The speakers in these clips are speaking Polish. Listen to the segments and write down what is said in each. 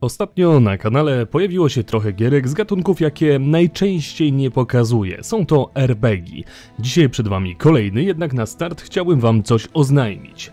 Ostatnio na kanale pojawiło się trochę gierek z gatunków, jakie najczęściej nie pokazuję. Są to RPG. Dzisiaj przed wami kolejny, jednak na start chciałbym wam coś oznajmić.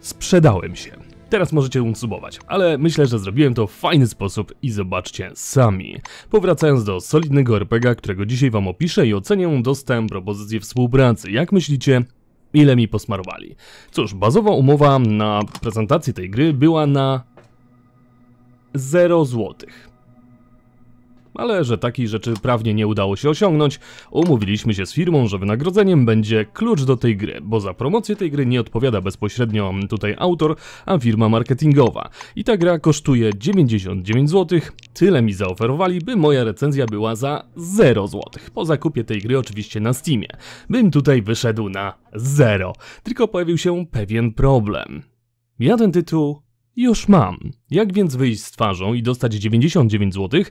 Sprzedałem się. Teraz możecie unsubować, ale myślę, że zrobiłem to w fajny sposób i zobaczcie sami. Powracając do solidnego RPGa, którego dzisiaj wam opiszę i ocenię, dostałem propozycję współpracy. Jak myślicie, ile mi posmarowali? Cóż, bazowa umowa na prezentację tej gry była na 0 złotych. Ale że takiej rzeczy prawnie nie udało się osiągnąć, umówiliśmy się z firmą, że wynagrodzeniem będzie klucz do tej gry, bo za promocję tej gry nie odpowiada bezpośrednio tutaj autor, a firma marketingowa. I ta gra kosztuje 99 zł, tyle mi zaoferowali, by moja recenzja była za 0 zł. Po zakupie tej gry oczywiście na Steamie. Bym tutaj wyszedł na 0. Tylko pojawił się pewien problem. Ja ten tytuł już mam. Jak więc wyjść z twarzą i dostać 99 zł,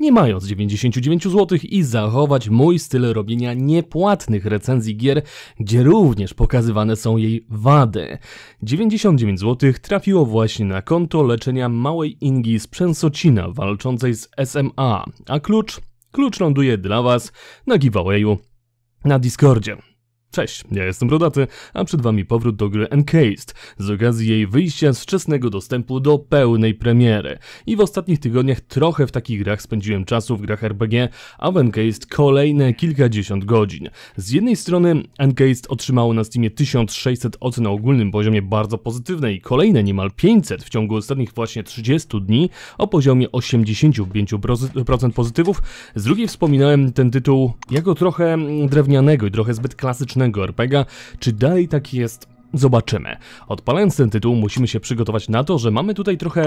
nie mając 99 zł i zachować mój styl robienia niepłatnych recenzji gier, gdzie również pokazywane są jej wady? 99 zł trafiło właśnie na konto leczenia małej Ingi z Przęsocina walczącej z SMA, a klucz? Klucz ląduje dla Was na giveawayu na Discordzie. Cześć, ja jestem Rodaty, a przed wami powrót do gry Encased z okazji jej wyjścia z wczesnego dostępu do pełnej premiery. I w ostatnich tygodniach trochę w takich grach spędziłem czasu w grach RPG, a w Encased kolejne kilkadziesiąt godzin. Z jednej strony Encased otrzymało na Steamie 1600 ocen na ogólnym poziomie bardzo pozytywnej i kolejne niemal 500 w ciągu ostatnich właśnie 30 dni o poziomie 85% pozytywów. Z drugiej wspominałem ten tytuł jako trochę drewnianego i trochę zbyt klasycznego klasycznego RPGa, czy dalej taki jest, zobaczymy. Odpalając ten tytuł musimy się przygotować na to, że mamy tutaj trochę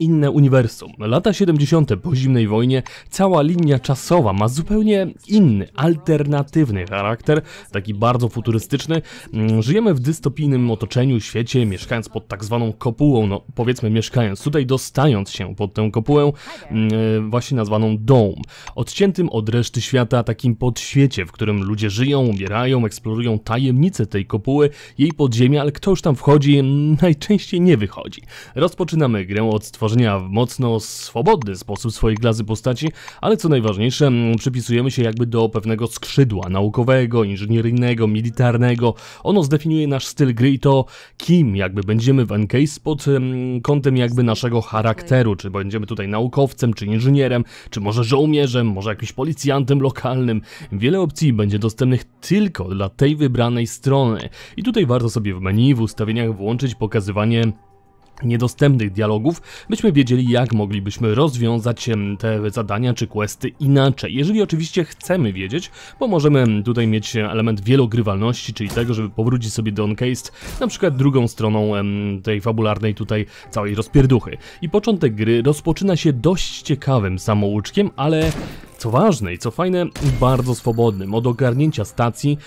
inne uniwersum. Lata 70. po zimnej wojnie cała linia czasowa ma zupełnie inny, alternatywny charakter, taki bardzo futurystyczny. Mm, żyjemy w dystopijnym otoczeniu, świecie, mieszkając pod tak zwaną kopułą, no powiedzmy mieszkając, tutaj dostając się pod tę kopułę, mm, e, właśnie nazwaną dom, Odciętym od reszty świata, takim podświecie, w którym ludzie żyją, umierają, eksplorują tajemnice tej kopuły, jej podziemia, ale kto już tam wchodzi, najczęściej nie wychodzi. Rozpoczynamy grę od stworzenia stworzenia w mocno swobodny sposób swoich klasy postaci, ale co najważniejsze, mm, przypisujemy się jakby do pewnego skrzydła naukowego, inżynieryjnego, militarnego. Ono zdefiniuje nasz styl gry i to, kim jakby będziemy w Encase pod mm, kątem jakby naszego charakteru, czy będziemy tutaj naukowcem, czy inżynierem, czy może żołnierzem, może jakimś policjantem lokalnym. Wiele opcji będzie dostępnych tylko dla tej wybranej strony. I tutaj warto sobie w menu, w ustawieniach włączyć pokazywanie niedostępnych dialogów, byśmy wiedzieli jak moglibyśmy rozwiązać te zadania czy questy inaczej. Jeżeli oczywiście chcemy wiedzieć, bo możemy tutaj mieć element wielogrywalności, czyli tego, żeby powrócić sobie do Uncased, na przykład drugą stroną tej fabularnej tutaj całej rozpierduchy. I początek gry rozpoczyna się dość ciekawym samouczkiem, ale co ważne i co fajne, bardzo swobodnym. Od ogarnięcia stacji,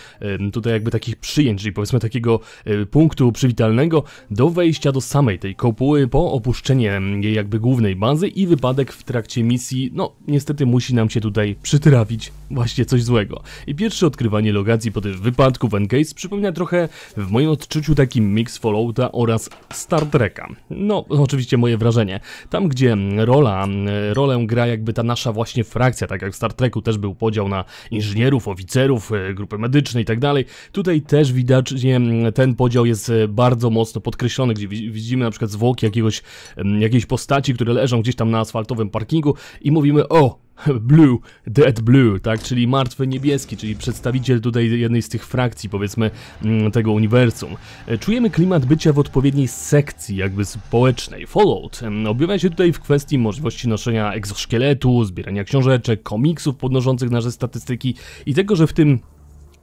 tutaj jakby takich przyjęć, czyli powiedzmy takiego e, punktu przywitalnego, do wejścia do samej tej kopuły po opuszczenie jej jakby głównej bazy i wypadek w trakcie misji, no niestety musi nam się tutaj przytrafić właśnie coś złego. I pierwsze odkrywanie logacji po tym wypadku w Encase przypomina trochę w moim odczuciu taki mix Fallouta oraz Star Treka. No, oczywiście moje wrażenie. Tam, gdzie rola, rolę gra jakby ta nasza właśnie frakcja, taka jak w Star Treku też był podział na inżynierów, oficerów, e, grupy medyczne i tak dalej. Tutaj też widocznie mm, ten podział jest e, bardzo mocno podkreślony, gdzie widzimy na przykład zwłoki jakiegoś, mm, jakiejś postaci, które leżą gdzieś tam na asfaltowym parkingu i mówimy, o, Blue, Dead Blue, tak, czyli martwy niebieski, czyli przedstawiciel tutaj jednej z tych frakcji, powiedzmy, mm, tego uniwersum. E, czujemy klimat bycia w odpowiedniej sekcji, jakby społecznej, Fallout. Objawia się tutaj w kwestii możliwości noszenia egzoszkieletu, zbierania książeczek, komiksów podnoszących nasze statystyki i tego, że w tym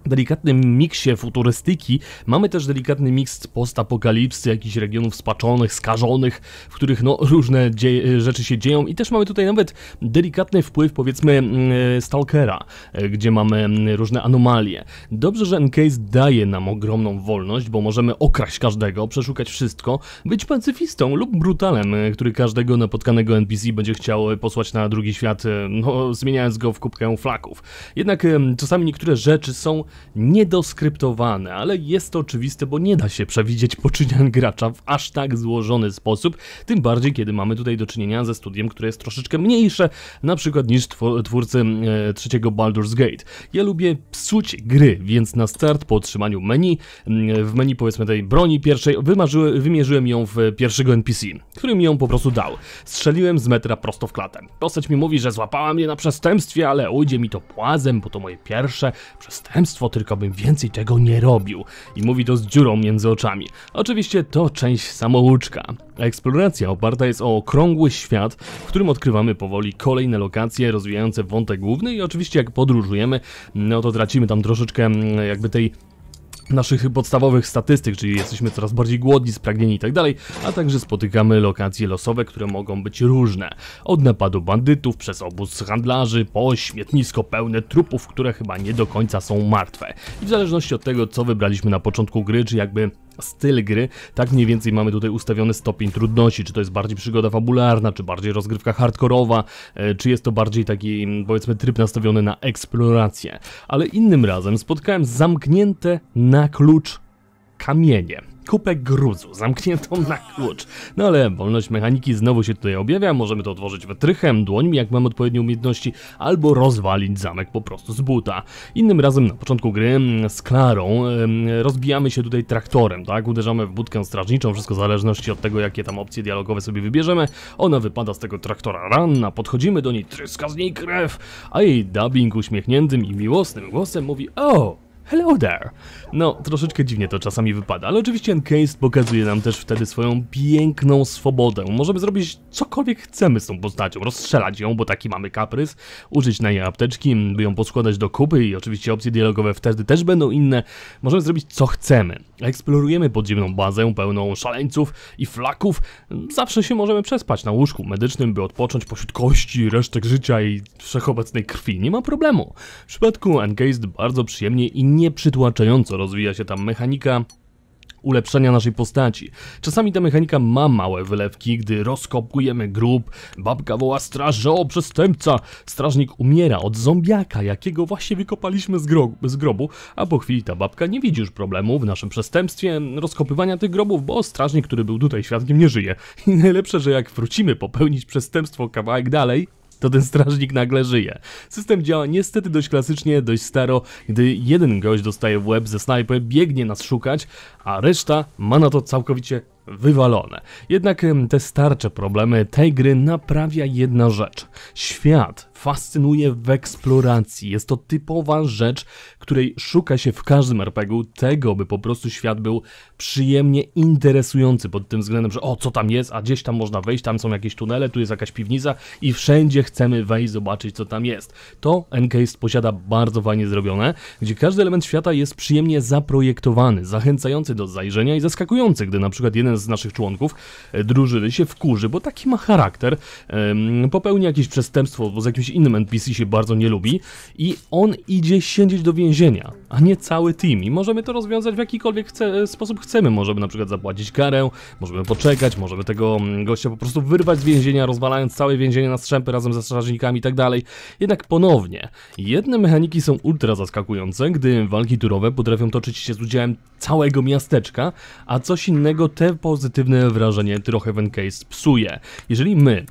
delikatnym miksie futurystyki, mamy też delikatny miks postapokalipsy, jakichś regionów spaczonych, skażonych, w których no, różne rzeczy się dzieją i też mamy tutaj nawet delikatny wpływ powiedzmy mm, e, Stalkera, e, gdzie mamy mm, różne anomalie. Dobrze, że Encase daje nam ogromną wolność, bo możemy okraść każdego, przeszukać wszystko, być pacyfistą lub brutalem, e, który każdego napotkanego NPC będzie chciał posłać na drugi świat, no, zmieniając go w kubkę flaków. Jednak czasami niektóre rzeczy są niedoskryptowane, ale jest to oczywiste, bo nie da się przewidzieć poczynian gracza w aż tak złożony sposób, tym bardziej kiedy mamy tutaj do czynienia ze studiem, które jest troszeczkę mniejsze, na przykład niż twórcy e, trzeciego Baldur's Gate. Ja lubię psuć gry, więc na start po otrzymaniu menu, w menu powiedzmy tej broni pierwszej, wymierzyłem ją w pierwszego NPC, który mi ją po prostu dał. Strzeliłem z metra prosto w klatę. Postać mi mówi, że złapała mnie na przestępstwie, ale ujdzie mi to płazem, bo to moje pierwsze przestępstwo kłamstwo, tylko bym więcej tego nie robił. I mówi to z dziurą między oczami. Oczywiście to część samouczka. Eksploracja oparta jest o okrągły świat, w którym odkrywamy powoli kolejne lokacje rozwijające wątek główny i oczywiście jak podróżujemy, no to tracimy tam troszeczkę mm, jakby tej naszych podstawowych statystyk, czyli jesteśmy coraz bardziej głodni, spragnieni itd., tak a także spotykamy lokacje losowe, które mogą być różne. Od napadu bandytów, przez obóz handlarzy, po śmietnisko pełne trupów, które chyba nie do końca są martwe. I w zależności od tego, co wybraliśmy na początku gry, czy jakby styl gry. Tak mniej więcej mamy tutaj ustawiony stopień trudności, czy to jest bardziej przygoda fabularna, czy bardziej rozgrywka hardkorowa, e, czy jest to bardziej taki, mm, powiedzmy, tryb nastawiony na eksplorację. Ale innym razem spotkałem zamknięte na klucz kamienie kupę gruzu zamkniętą na klucz. No ale wolność mechaniki znowu się tutaj objawia, możemy to otworzyć wytrychem, dłońmi jak mamy odpowiednie umiejętności, albo rozwalić zamek po prostu z buta. Innym razem na początku gry mm, z Klarą rozbijamy się tutaj traktorem, tak? Uderzamy w budkę strażniczą, wszystko w zależności od tego jakie tam opcje dialogowe sobie wybierzemy. Ona wypada z tego traktora ranna, podchodzimy do niej, tryska z niej krew, a jej dubbing uśmiechniętym i miłosnym głosem mówi o, hello there. No, troszeczkę dziwnie to czasami wypada, ale oczywiście Encased pokazuje nam też wtedy swoją piękną swobodę. Możemy zrobić cokolwiek chcemy z tą postacią, rozstrzelać ją, bo taki mamy kaprys, użyć na niej apteczki, by ją poskładać do kupy i oczywiście opcje dialogowe wtedy też będą inne. Możemy zrobić co chcemy. Eksplorujemy podziemną bazę pełną szaleńców i flaków. Zawsze się możemy przespać na łóżku medycznym, by odpocząć pośród kości, resztek życia i wszechobecnej krwi. Nie ma problemu. W przypadku Encased bardzo przyjemnie i nie nieprzytłaczająco rozwija się tam mechanika ulepszenia naszej postaci. Czasami ta mechanika ma małe wylewki, gdy rozkopujemy grób, babka woła straż, o przestępca, strażnik umiera od zombiaka, jakiego właśnie wykopaliśmy z, gro z grobu, a po chwili ta babka nie widzi już problemu w naszym przestępstwie rozkopywania tych grobów, bo strażnik, który był tutaj świadkiem, nie żyje. I najlepsze, że jak wrócimy popełnić przestępstwo kawałek dalej, to ten strażnik nagle żyje. System działa niestety dość klasycznie, dość staro, gdy jeden gość dostaje w łeb ze snajpy, biegnie nas szukać, a reszta ma na to całkowicie wywalone. Jednak te starcze problemy tej gry naprawia jedna rzecz. Świat fascynuje w eksploracji. Jest to typowa rzecz, której szuka się w każdym RPG-u tego, by po prostu świat był przyjemnie interesujący pod tym względem, że o, co tam jest, a gdzieś tam można wejść, tam są jakieś tunele, tu jest jakaś piwnica i wszędzie chcemy wejść, zobaczyć, co tam jest. To Encase posiada bardzo fajnie zrobione, gdzie każdy element świata jest przyjemnie zaprojektowany, zachęcający do zajrzenia i zaskakujący, gdy na przykład jeden jeden z naszych członków e, drużyny się wkurzy, bo taki ma charakter, popełni jakieś przestępstwo, bo z jakimś innym NPC się bardzo nie lubi i on idzie siedzieć do więzienia, a nie cały team i możemy to rozwiązać w jakikolwiek chce, e, sposób chcemy, możemy na przykład zapłacić karę, możemy poczekać, możemy tego mm, gościa po prostu wyrwać z więzienia, rozwalając całe więzienie na strzępy razem ze strażnikami i tak dalej, jednak ponownie, jedne mechaniki są ultra zaskakujące, gdy walki turowe potrafią toczyć się z udziałem całego miasteczka, a coś innego te pozytywne wrażenie trochę Vencase psuje. Jeżeli my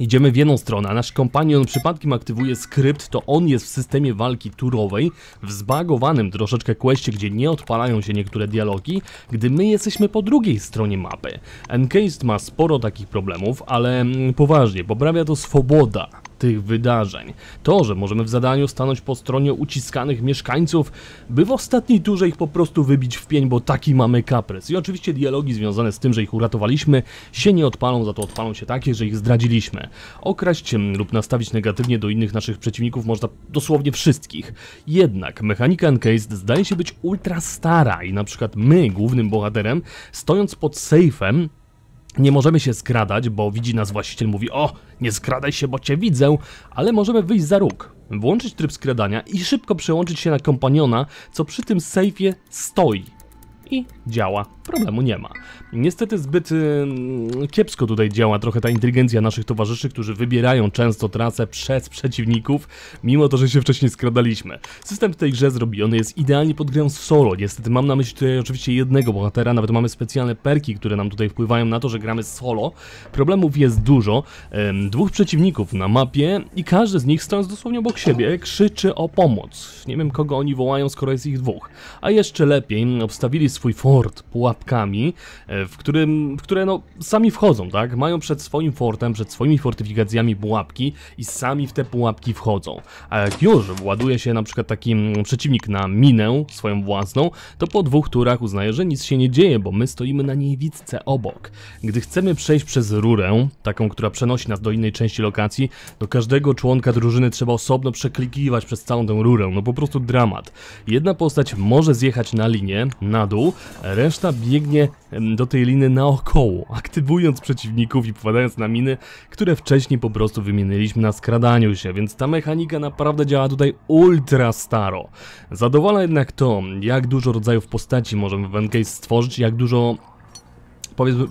Idziemy w jedną stronę, a nasz kompanion przypadkiem aktywuje skrypt, to on jest w systemie walki turowej, w zbagowanym troszeczkę queście, gdzie nie odpalają się niektóre dialogi, gdy my jesteśmy po drugiej stronie mapy. Encased ma sporo takich problemów, ale mm, poważnie, poprawia to swoboda tych wydarzeń. To, że możemy w zadaniu stanąć po stronie uciskanych mieszkańców, by w ostatniej turze ich po prostu wybić w pień, bo taki mamy kaprys. I oczywiście dialogi związane z tym, że ich uratowaliśmy, się nie odpalą, za to odpalą się takie, że ich zdradziliśmy. Okraść mm, lub nastawić negatywnie do innych naszych przeciwników można dosłownie wszystkich. Jednak mechanika Encased zdaje się być ultra stara i na przykład my, głównym bohaterem, stojąc pod sejfem, nie możemy się skradać, bo widzi nas właściciel, mówi o, nie skradaj się, bo cię widzę, ale możemy wyjść za róg, włączyć tryb skradania i szybko przełączyć się na kompaniona, co przy tym sejfie stoi i działa problemu nie ma. Niestety zbyt yy, kiepsko tutaj działa trochę ta inteligencja naszych towarzyszy, którzy wybierają często trasę przez przeciwników, mimo to, że się wcześniej skradaliśmy. System w tej grze zrobiony jest idealnie pod grę solo. Niestety mam na myśli tutaj oczywiście jednego bohatera, nawet mamy specjalne perki, które nam tutaj wpływają na to, że gramy solo. Problemów jest dużo. Yy, dwóch przeciwników na mapie i każdy z nich stojąc dosłownie obok siebie krzyczy o pomoc. Nie wiem kogo oni wołają, skoro jest ich dwóch. A jeszcze lepiej obstawili swój fort, pułap E, w, którym, w które no, sami wchodzą, tak? Mają przed swoim fortem, przed swoimi fortyfikacjami pułapki i sami w te pułapki wchodzą. A jak już właduje się na przykład taki mm, przeciwnik na minę swoją własną, to po dwóch turach uznaje, że nic się nie dzieje, bo my stoimy na niewidzce obok. Gdy chcemy przejść przez rurę, taką, która przenosi nas do innej części lokacji, do każdego członka drużyny trzeba osobno przeklikiwać przez całą tę rurę, no po prostu dramat. Jedna postać może zjechać na linię, na dół, reszta biegnie do tej liny naokoło, aktywując przeciwników i wpadając na miny, które wcześniej po prostu wymieniliśmy na skradaniu się, więc ta mechanika naprawdę działa tutaj ultra staro. Zadowala jednak to, jak dużo rodzajów postaci możemy w Encase stworzyć, jak dużo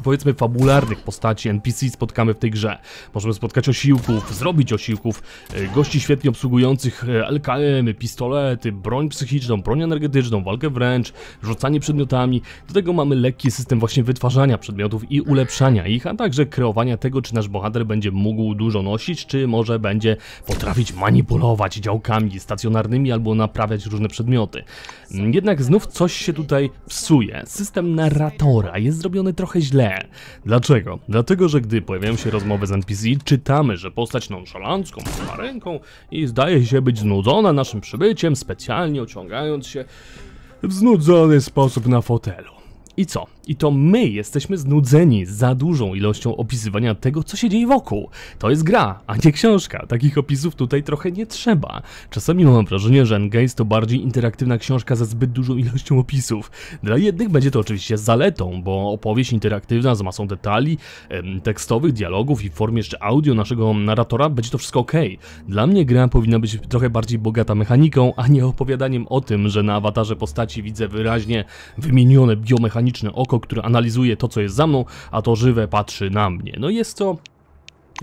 powiedzmy, fabularnych postaci, NPC spotkamy w tej grze. Możemy spotkać osiłków, zrobić osiłków, e, gości świetnie obsługujących e, LKM, pistolety, broń psychiczną, broń energetyczną, walkę wręcz, rzucanie przedmiotami. Do tego mamy lekki system właśnie wytwarzania przedmiotów i ulepszania ich, a także kreowania tego, czy nasz bohater będzie mógł dużo nosić, czy może będzie potrafić manipulować działkami stacjonarnymi albo naprawiać różne przedmioty. Jednak znów coś się tutaj psuje. System narratora jest zrobiony trochę trochę źle. Dlaczego? Dlatego, że gdy pojawiają się rozmowy z NPC, czytamy, że postać nonszalancką ma ręką i zdaje się być znudzona naszym przybyciem, specjalnie ociągając się w znudzony sposób na fotelu. I co? I to my jesteśmy znudzeni za dużą ilością opisywania tego, co się dzieje wokół. To jest gra, a nie książka. Takich opisów tutaj trochę nie trzeba. Czasami mam wrażenie, że Engage to bardziej interaktywna książka ze zbyt dużą ilością opisów. Dla jednych będzie to oczywiście zaletą, bo opowieść interaktywna z masą detali, tekstowych, dialogów i w formie jeszcze audio naszego narratora będzie to wszystko ok. Dla mnie gra powinna być trochę bardziej bogata mechaniką, a nie opowiadaniem o tym, że na awatarze postaci widzę wyraźnie wymienione biomechaniczne oko oko, które analizuje to, co jest za mną, a to żywe patrzy na mnie. No jest to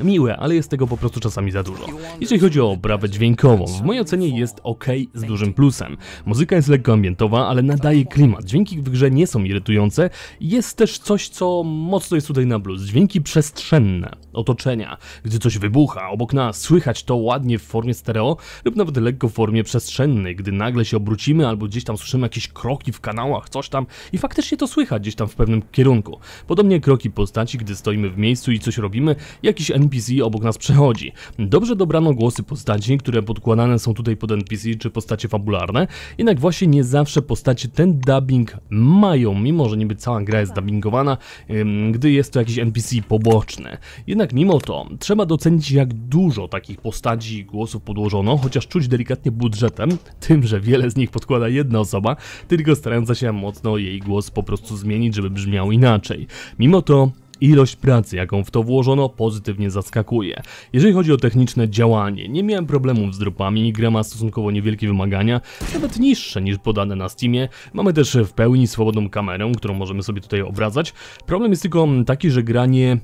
miłe, ale jest tego po prostu czasami za dużo. Jeśli chodzi o oprawę dźwiękową, w mojej ocenie jest ok z dużym plusem. Muzyka jest lekko ambientowa, ale nadaje klimat. Dźwięki w grze nie są irytujące. Jest też coś, co mocno jest tutaj na blues. Dźwięki przestrzenne, otoczenia. Gdy coś wybucha obok nas, słychać to ładnie w formie stereo lub nawet lekko w formie przestrzennej, gdy nagle się obrócimy albo gdzieś tam słyszymy jakieś kroki w kanałach, coś tam i faktycznie to słychać gdzieś tam w pewnym kierunku. Podobnie kroki postaci, gdy stoimy w miejscu i coś robimy, jakiś NPC NPC obok nas przechodzi. Dobrze dobrano głosy postaci, które podkładane są tutaj pod NPC czy postacie fabularne, jednak właśnie nie zawsze postacie ten dubbing mają, mimo że niby cała gra jest dubbingowana, gdy jest to jakiś NPC poboczny. Jednak mimo to trzeba docenić jak dużo takich postaci i głosów podłożono, chociaż czuć delikatnie budżetem, tym, że wiele z nich podkłada jedna osoba, tylko starająca się mocno jej głos po prostu zmienić, żeby brzmiał inaczej. Mimo to ilość pracy, jaką w to włożono, pozytywnie zaskakuje. Jeżeli chodzi o techniczne działanie, nie miałem problemów z dropami, gra ma stosunkowo niewielkie wymagania, nawet niższe niż podane na Steamie. Mamy też w pełni swobodną kamerę, którą możemy sobie tutaj obracać. Problem jest tylko taki, że gra nie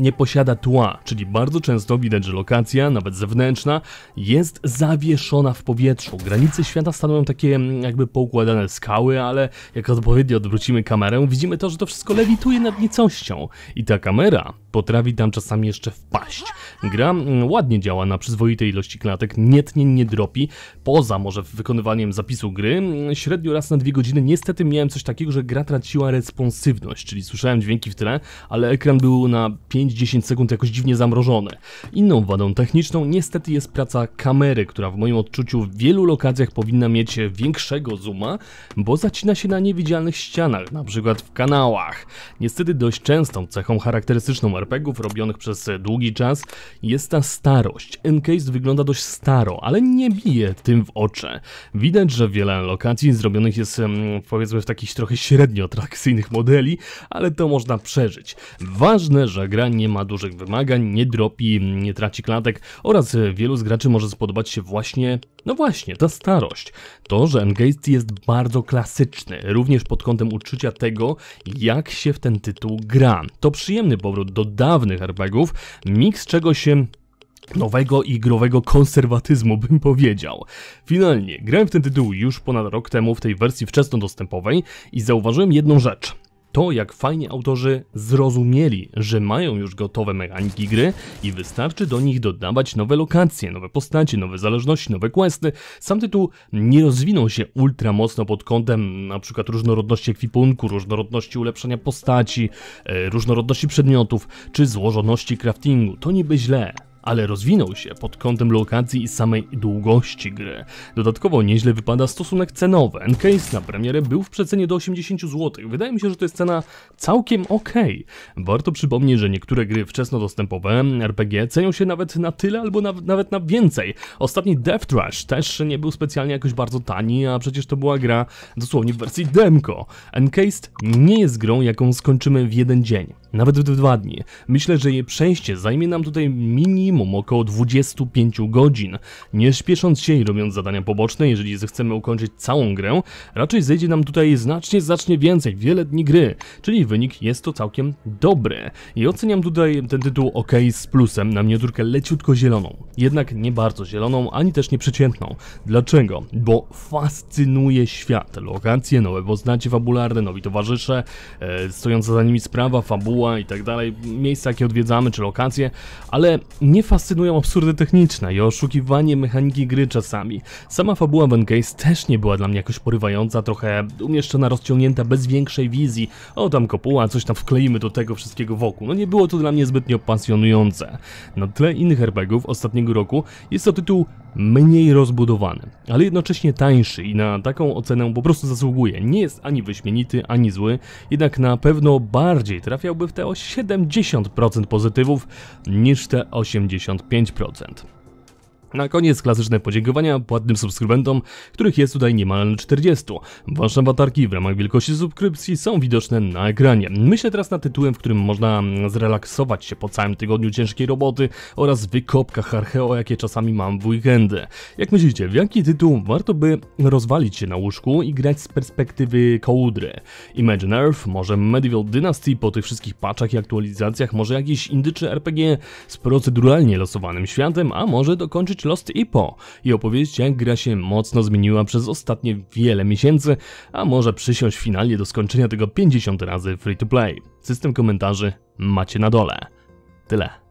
nie posiada tła, czyli bardzo często widać, że lokacja, nawet zewnętrzna, jest zawieszona w powietrzu. Granice świata stanowią takie mm, jakby poukładane skały, ale jak odpowiednio odwrócimy kamerę, widzimy to, że to wszystko lewituje nad nicością. I ta kamera potrafi tam czasami jeszcze wpaść. Gra mm, ładnie działa na przyzwoitej ilości klatek, nie tnie, nie dropi, poza może wykonywaniem zapisu gry. Mm, średnio raz na dwie godziny niestety miałem coś takiego, że gra traciła responsywność, czyli słyszałem dźwięki w tle, ale ekran był na 5-10 sekund jakoś dziwnie zamrożone. Inną wadą techniczną niestety jest praca kamery, która w moim odczuciu w wielu lokacjach powinna mieć większego zooma, bo zacina się na niewidzialnych ścianach, na przykład w kanałach. Niestety dość częstą cechą charakterystyczną RPGów robionych przez długi czas jest ta starość. Encase wygląda dość staro, ale nie bije tym w oczy. Widać, że wiele lokacji zrobionych jest powiedzmy w takich trochę średnio atrakcyjnych modeli, ale to można przeżyć. Ważne, że gra nie ma dużych wymagań, nie dropi, nie traci klatek oraz wielu z graczy może spodobać się właśnie, no właśnie, ta starość. To, że Engaged jest bardzo klasyczny, również pod kątem uczucia tego, jak się w ten tytuł gra. To przyjemny powrót do dawnych RPGów, miks czego się nowego i growego konserwatyzmu, bym powiedział. Finalnie, grałem w ten tytuł już ponad rok temu w tej wersji wczesnodostępowej i zauważyłem jedną rzecz to, jak fajnie autorzy zrozumieli, że mają już gotowe mechaniki gry i wystarczy do nich dodawać nowe lokacje, nowe postacie, nowe zależności, nowe questy. Sam tytuł nie rozwinął się ultra mocno pod kątem na przykład różnorodności ekwipunku, różnorodności ulepszania postaci, e, różnorodności przedmiotów czy złożoności craftingu. To niby źle, ale rozwinął się pod kątem lokacji i samej długości gry. Dodatkowo nieźle wypada stosunek cenowy. Encase na premierę był w przecenie do 80 zł. Wydaje mi się, że to jest cena całkiem ok. Warto przypomnieć, że niektóre gry wczesnodostępowe RPG cenią się nawet na tyle albo na, nawet na więcej. Ostatni Death Rush też nie był specjalnie jakoś bardzo tani, a przecież to była gra dosłownie w wersji demko. Encased nie jest grą, jaką skończymy w jeden dzień nawet w dwa dni. Myślę, że je przejście zajmie nam tutaj minimum około 25 godzin. Nie śpiesząc się i robiąc zadania poboczne, jeżeli zechcemy ukończyć całą grę, raczej zejdzie nam tutaj znacznie, znacznie więcej, wiele dni gry, czyli wynik jest to całkiem dobry. I oceniam tutaj ten tytuł ok z plusem na miniaturkę leciutko zieloną, jednak nie bardzo zieloną, ani też nieprzeciętną. Dlaczego? Bo fascynuje świat, lokacje, nowe poznacie fabularne, nowi towarzysze, e, stojąca za nimi sprawa, fabuła, fabuła i tak dalej, miejsca jakie odwiedzamy czy lokacje, ale nie fascynują absurdy techniczne i oszukiwanie mechaniki gry czasami. Sama fabuła Vencase też nie była dla mnie jakoś porywająca, trochę umieszczona, rozciągnięta bez większej wizji. O tam kopuła, coś tam wkleimy do tego wszystkiego wokół. No nie było to dla mnie zbytnio pasjonujące. Na tle innych RPGów ostatniego roku jest to tytuł mniej rozbudowany, ale jednocześnie tańszy i na taką ocenę po prostu zasługuje. Nie jest ani wyśmienity, ani zły, jednak na pewno bardziej trafiałby w te o 70% pozytywów niż te 85%. Na koniec klasyczne podziękowania płatnym subskrybentom, których jest tutaj niemal 40. Wasze awatarki w ramach wielkości subskrypcji są widoczne na ekranie. Myślę teraz nad tytułem, w którym można zrelaksować się po całym tygodniu ciężkiej roboty oraz wykopkach archeo, jakie czasami mam w weekendy. Jak myślicie, w jaki tytuł warto by rozwalić się na łóżku i grać z perspektywy kołdry? Imagine Earth, może Medieval Dynasty po tych wszystkich paczach i aktualizacjach, może jakiś indyczy RPG z proceduralnie losowanym światem, a może dokończyć Lost i po i opowiedzieć jak gra się mocno zmieniła przez ostatnie wiele miesięcy, a może przysiąść finalnie do skończenia tego 50 razy free to play. System komentarzy macie na dole. Tyle.